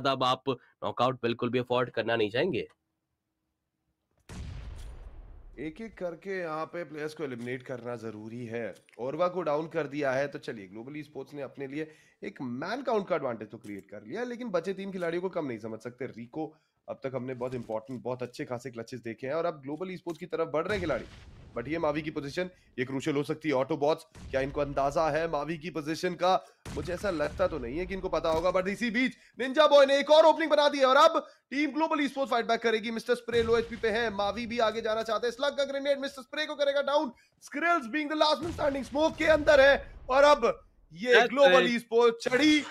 बाद अब आप नॉकआउट बिल्कुल भी अफोर्ड करना नहीं चाहेंगे एक एक करके यहाँ पे प्लेयर्स को एलिमिनेट करना जरूरी है ओरवा को डाउन कर दिया है तो चलिए ग्लोबल स्पोर्ट्स ने अपने लिए एक मैन काउंट का एडवांटेज तो क्रिएट कर लिया लेकिन बचे तीन खिलाड़ियों को कम नहीं समझ सकते रिको अब तक हमने बहुत इंपॉर्टेंट बहुत अच्छे खासे क्लचेस देखे हैं और अब ग्लोबल स्पोर्ट्स की तरफ बढ़ रहे खिलाड़ी बट ये मावी की पोजीशन ये क्रूशियल हो सकती है ऑटोबॉट्स क्या इनको अंदाजा है मावी की पोजीशन का मुझे ऐसा लगता तो नहीं है कि इनको पता होगा बट इसी बीच निंजा बॉय ने एक और ओपनिंग बना दी है और अब team global sport fight back करेगी मिस्टर स्प्रे लो एचपी पे है मावी भी आगे जाना चाहते हैं स्लग का ग्रेनेड मिस्टर स्प्रे को करेगा down Scrills being the last man standing smoke के अंदर है और अब ये ग्लोबल स्पोर्ट चढ़ी